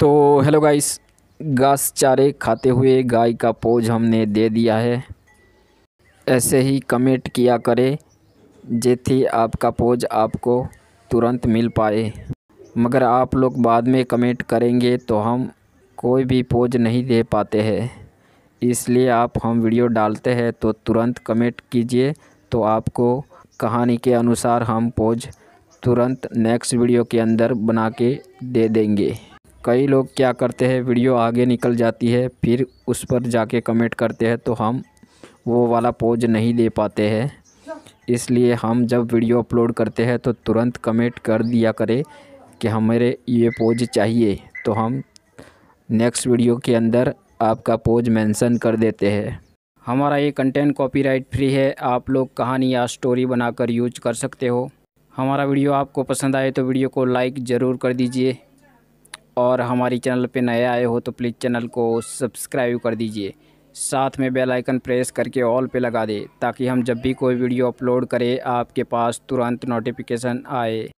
तो hello guys घास चारे खाते हुए गाय का पोज हमने दे दिया है ऐसे ही कमेंट किया करें जेथी आपका पोज आपको तुरंत मिल पाए मगर आप लोग बाद में कमेंट करेंगे तो हम कोई भी पोज नहीं दे पाते हैं इसलिए आप हम वीडियो डालते हैं तो तुरंत कमेंट कीजिए तो आपको कहानी के अनुसार हम पोज तुरंत नेक्स्ट वीडियो के अंदर बना के दे देंगे कई लोग क्या करते हैं वीडियो आगे निकल जाती है फिर उस पर जाके कमेंट करते हैं तो हम वो वाला पोज नहीं ले पाते हैं इसलिए हम जब वीडियो अपलोड करते हैं तो तुरंत कमेंट कर दिया करें कि हमारे ये पोज चाहिए तो हम नेक्स्ट वीडियो के अंदर आपका पोज मेंशन कर देते हैं हमारा ये कंटेंट कॉपीराइट फ्री है आप लोग कहानी या स्टोरी बनाकर यूज कर सकते हो हमारा वीडियो आपको पसंद आए तो वीडियो को लाइक ज़रूर कर दीजिए और हमारी चैनल पे नए आए हो तो प्लीज़ चैनल को सब्सक्राइब कर दीजिए साथ में बेल आइकन प्रेस करके ऑल पे लगा दें ताकि हम जब भी कोई वीडियो अपलोड करें आपके पास तुरंत नोटिफिकेशन आए